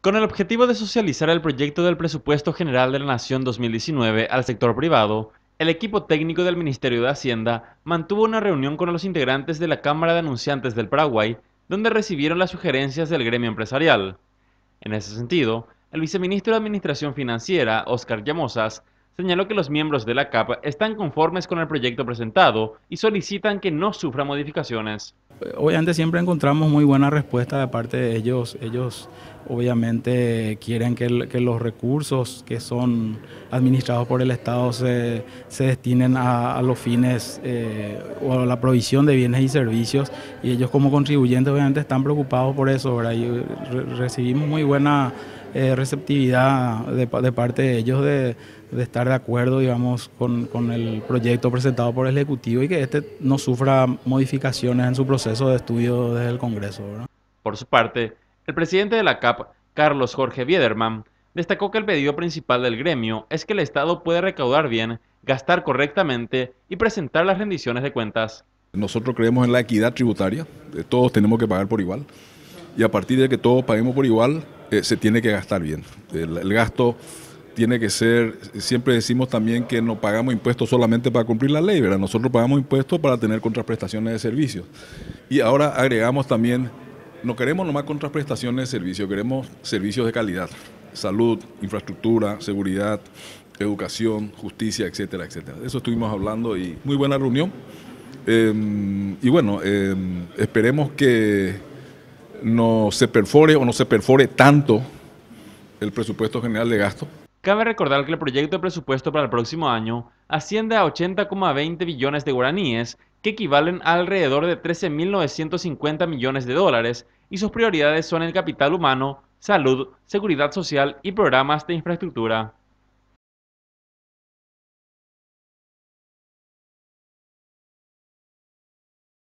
Con el objetivo de socializar el proyecto del Presupuesto General de la Nación 2019 al sector privado, el equipo técnico del Ministerio de Hacienda mantuvo una reunión con los integrantes de la Cámara de Anunciantes del Paraguay, donde recibieron las sugerencias del gremio empresarial. En ese sentido, el viceministro de Administración Financiera, Oscar Llamosas, señaló que los miembros de la CAP están conformes con el proyecto presentado y solicitan que no sufra modificaciones. Obviamente siempre encontramos muy buena respuesta de parte de ellos. Ellos obviamente quieren que, los recursos que son administrados por el Estado se, destinen a, los fines eh, o a la provisión de bienes y servicios y ellos como contribuyentes obviamente están preocupados por eso. Y recibimos muy buena eh, receptividad de, parte de ellos de, estar de acuerdo, digamos, con, el proyecto presentado por el Ejecutivo y que este no sufra modificaciones en su proceso de estudio desde el Congreso. Por su parte, el presidente de la CAP, Carlos Jorge Biederman, destacó que el pedido principal del gremio es que el Estado pueda recaudar bien, gastar correctamente y presentar las rendiciones de cuentas. Nosotros creemos en la equidad tributaria, eh, todos tenemos que pagar por igual y a partir de que todos paguemos por igual, eh, se tiene que gastar bien. El, gasto tiene que ser, siempre decimos también que no pagamos impuestos solamente para cumplir la ley, ¿verdad? Nosotros pagamos impuestos para tener contraprestaciones de servicios. Y ahora agregamos también, no queremos nomás contraprestaciones de servicios, queremos servicios de calidad, salud, infraestructura, seguridad, educación, justicia, etcétera, etcétera. Eso estuvimos hablando y muy buena reunión. Em, y bueno, em, esperemos que no se perfore o no se perfore tanto el presupuesto general de gasto. Cabe recordar que el proyecto de presupuesto para el próximo año asciende a 80,20 billones de guaraníes, que equivalen a alrededor de 13.950 millones de dólares, y sus prioridades son el capital humano, salud, seguridad social y programas de infraestructura.